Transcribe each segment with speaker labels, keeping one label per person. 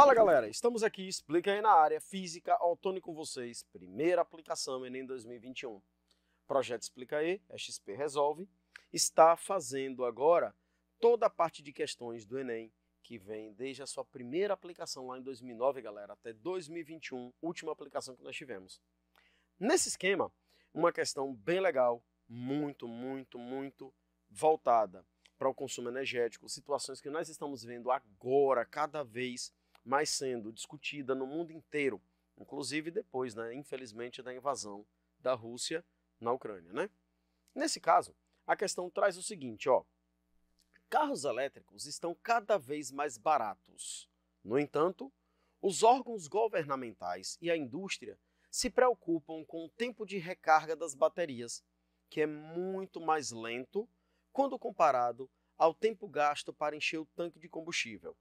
Speaker 1: Fala galera, estamos aqui, explica aí na área, física, autônomo com vocês, primeira aplicação Enem 2021. Projeto Explica aí, XP Resolve, está fazendo agora toda a parte de questões do Enem, que vem desde a sua primeira aplicação lá em 2009, galera, até 2021, última aplicação que nós tivemos. Nesse esquema, uma questão bem legal, muito, muito, muito voltada para o consumo energético, situações que nós estamos vendo agora, cada vez mais mas sendo discutida no mundo inteiro, inclusive depois, né, infelizmente, da invasão da Rússia na Ucrânia. Né? Nesse caso, a questão traz o seguinte: ó, carros elétricos estão cada vez mais baratos. No entanto, os órgãos governamentais e a indústria se preocupam com o tempo de recarga das baterias, que é muito mais lento quando comparado ao tempo gasto para encher o tanque de combustível.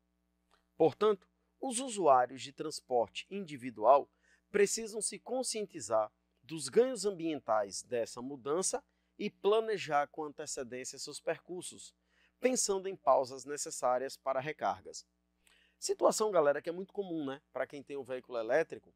Speaker 1: Portanto, os usuários de transporte individual precisam se conscientizar dos ganhos ambientais dessa mudança e planejar com antecedência seus percursos, pensando em pausas necessárias para recargas. Situação, galera, que é muito comum, né, para quem tem um veículo elétrico,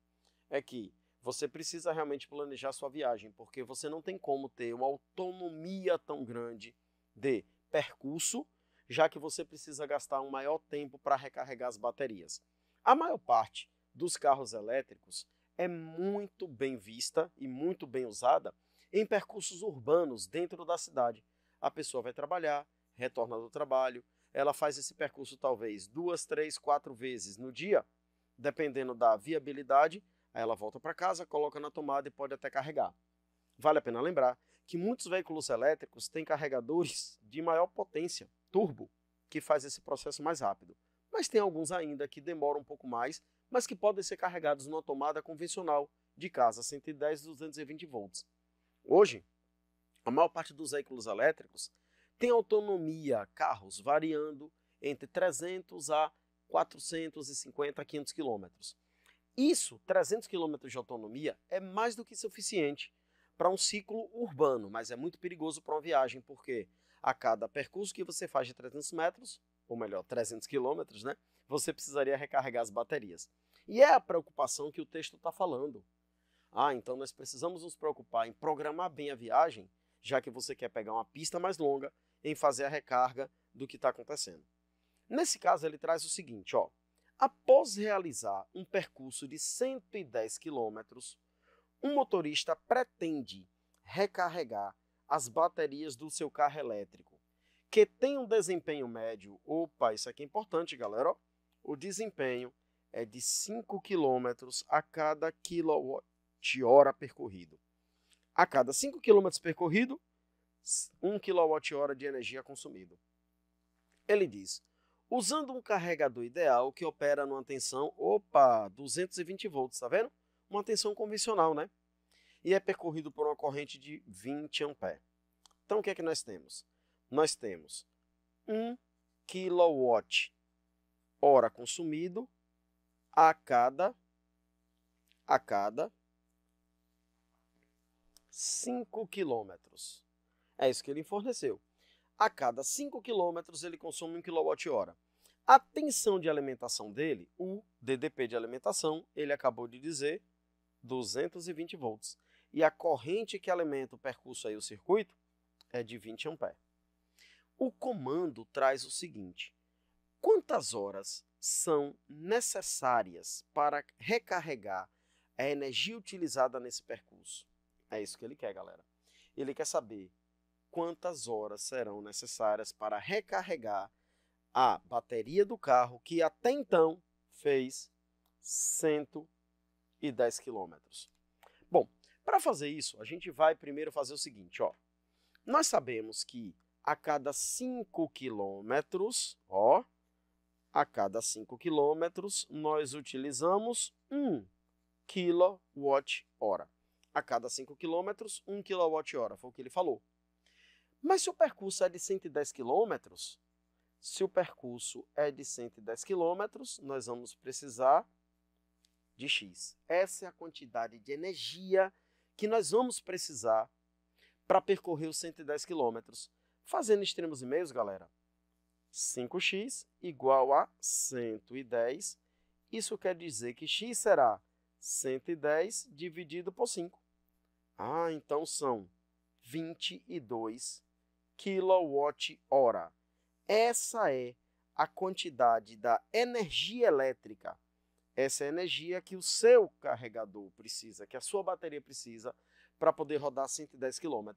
Speaker 1: é que você precisa realmente planejar sua viagem, porque você não tem como ter uma autonomia tão grande de percurso já que você precisa gastar um maior tempo para recarregar as baterias. A maior parte dos carros elétricos é muito bem vista e muito bem usada em percursos urbanos dentro da cidade. A pessoa vai trabalhar, retorna do trabalho, ela faz esse percurso talvez duas, três, quatro vezes no dia, dependendo da viabilidade, aí ela volta para casa, coloca na tomada e pode até carregar. Vale a pena lembrar que muitos veículos elétricos têm carregadores de maior potência, turbo, que faz esse processo mais rápido. Mas tem alguns ainda que demoram um pouco mais, mas que podem ser carregados numa tomada convencional de casa, 110 220 volts. Hoje, a maior parte dos veículos elétricos tem autonomia, carros variando entre 300 a 450 a 500 quilômetros. Isso, 300 quilômetros de autonomia, é mais do que suficiente para um ciclo urbano, mas é muito perigoso para uma viagem, porque a cada percurso que você faz de 300 metros, ou melhor, 300 quilômetros, né, você precisaria recarregar as baterias. E é a preocupação que o texto está falando. Ah, então nós precisamos nos preocupar em programar bem a viagem, já que você quer pegar uma pista mais longa, em fazer a recarga do que está acontecendo. Nesse caso, ele traz o seguinte, ó. Após realizar um percurso de 110 quilômetros, um motorista pretende recarregar as baterias do seu carro elétrico, que tem um desempenho médio, opa, isso aqui é importante, galera, ó, o desempenho é de 5 km a cada quilowatt-hora percorrido. A cada 5 km percorrido, 1 kWh de energia consumido. Ele diz: usando um carregador ideal que opera numa tensão, opa, 220 volts, tá vendo? uma tensão convencional, né? E é percorrido por uma corrente de 20 ampere. Então, o que é que nós temos? Nós temos 1 kilowatt hora consumido a cada a cada 5 quilômetros. É isso que ele forneceu. A cada 5 quilômetros ele consome 1 kWh. A tensão de alimentação dele, o DDP de alimentação, ele acabou de dizer, 220 volts. E a corrente que alimenta o percurso aí o circuito é de 20 ampere. O comando traz o seguinte: quantas horas são necessárias para recarregar a energia utilizada nesse percurso? É isso que ele quer, galera. Ele quer saber quantas horas serão necessárias para recarregar a bateria do carro que até então fez 100 e 10 quilômetros. Bom, para fazer isso, a gente vai primeiro fazer o seguinte, ó. Nós sabemos que a cada 5 km, ó, a cada 5 km, nós utilizamos 1 kWh. A cada 5 km, 1 kWh, foi o que ele falou. Mas se o percurso é de 110 km, se o percurso é de 110 quilômetros, nós vamos precisar de X. Essa é a quantidade de energia que nós vamos precisar para percorrer os 110 quilômetros. Fazendo extremos e meios, galera, 5x igual a 110. Isso quer dizer que x será 110 dividido por 5. Ah, então são 22 quilowatt-hora. Essa é a quantidade da energia elétrica essa energia que o seu carregador precisa, que a sua bateria precisa para poder rodar 110 km.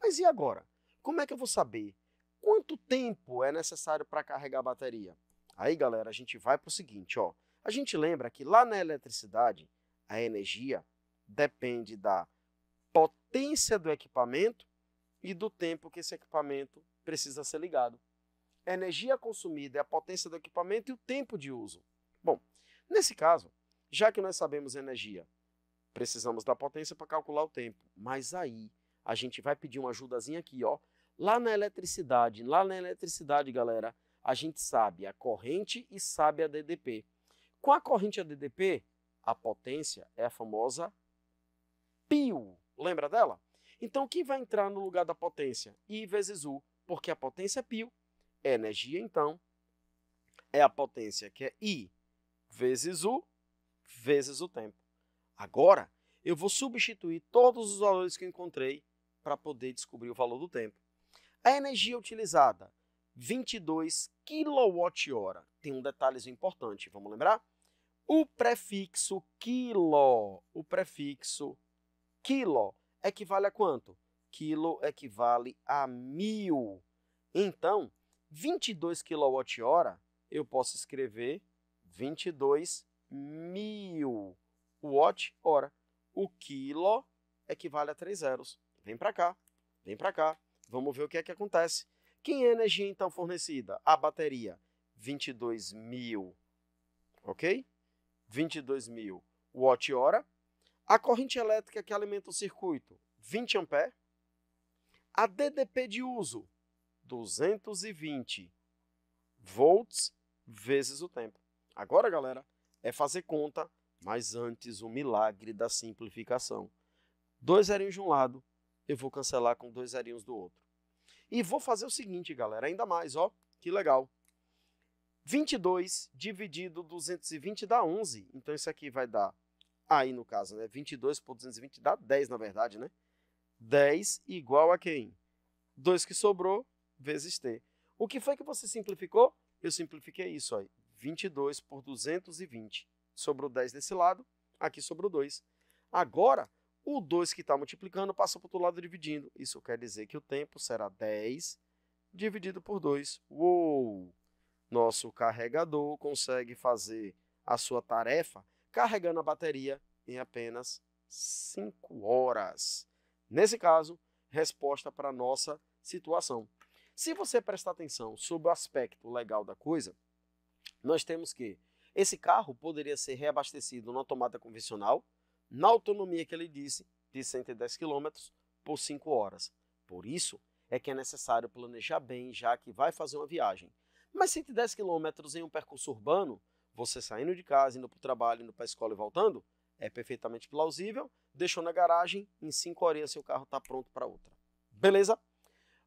Speaker 1: Mas e agora? Como é que eu vou saber quanto tempo é necessário para carregar a bateria? Aí, galera, a gente vai para o seguinte, ó. A gente lembra que lá na eletricidade, a energia depende da potência do equipamento e do tempo que esse equipamento precisa ser ligado. A energia consumida é a potência do equipamento e o tempo de uso. Bom, Nesse caso, já que nós sabemos energia, precisamos da potência para calcular o tempo. Mas aí a gente vai pedir uma ajudazinha aqui, ó. Lá na eletricidade, lá na eletricidade, galera, a gente sabe a corrente e sabe a DDP. Com a corrente a DDP, a potência é a famosa pio. Lembra dela? Então, quem vai entrar no lugar da potência? I vezes U, porque a potência é pio, é energia, então, é a potência que é I vezes o vezes o tempo. Agora, eu vou substituir todos os valores que encontrei para poder descobrir o valor do tempo. A energia utilizada, 22 kWh. Tem um detalhezinho importante, vamos lembrar? O prefixo quilo, o prefixo quilo equivale a quanto? Quilo equivale a mil. Então, 22 kWh eu posso escrever 22 mil watt-hora. O quilo equivale a três zeros. Vem para cá, vem para cá. Vamos ver o que é que acontece. Quem é a energia então fornecida? A bateria, 22 mil, ok? 22 mil watt-hora. A corrente elétrica que alimenta o circuito, 20 ampere. A DDP de uso, 220 volts vezes o tempo. Agora, galera, é fazer conta, mas antes o milagre da simplificação. Dois zerinhos de um lado, eu vou cancelar com dois zerinhos do outro. E vou fazer o seguinte, galera, ainda mais, ó, que legal. 22 dividido 220 dá 11. Então, isso aqui vai dar, aí no caso, né, 22 por 220 dá 10, na verdade, né? 10 igual a quem? 2 que sobrou vezes t. O que foi que você simplificou? Eu simplifiquei isso aí. 22 por 220 sobre o 10 desse lado, aqui sobre o 2. Agora, o 2 que está multiplicando passa para o outro lado dividindo. Isso quer dizer que o tempo será 10 dividido por 2. Uou! Nosso carregador consegue fazer a sua tarefa carregando a bateria em apenas 5 horas. Nesse caso, resposta para a nossa situação. Se você prestar atenção sobre o aspecto legal da coisa, nós temos que esse carro poderia ser reabastecido na tomada convencional, na autonomia que ele disse, de 110 km por 5 horas. Por isso é que é necessário planejar bem, já que vai fazer uma viagem. Mas 110 km em um percurso urbano, você saindo de casa, indo para o trabalho, indo para a escola e voltando, é perfeitamente plausível. Deixou na garagem, em 5 horas seu carro está pronto para outra. Beleza?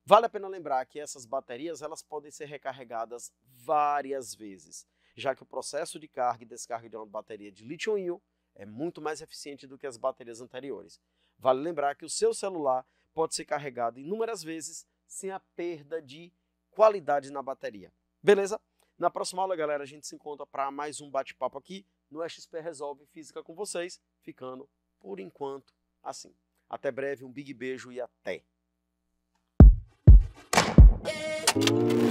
Speaker 1: Vale a pena lembrar que essas baterias elas podem ser recarregadas várias vezes, já que o processo de carga e descarga de uma bateria de lítio-íon é muito mais eficiente do que as baterias anteriores. Vale lembrar que o seu celular pode ser carregado inúmeras vezes sem a perda de qualidade na bateria. Beleza? Na próxima aula, galera, a gente se encontra para mais um bate-papo aqui no XP Resolve Física com vocês, ficando por enquanto assim. Até breve, um big beijo e até! Yeah.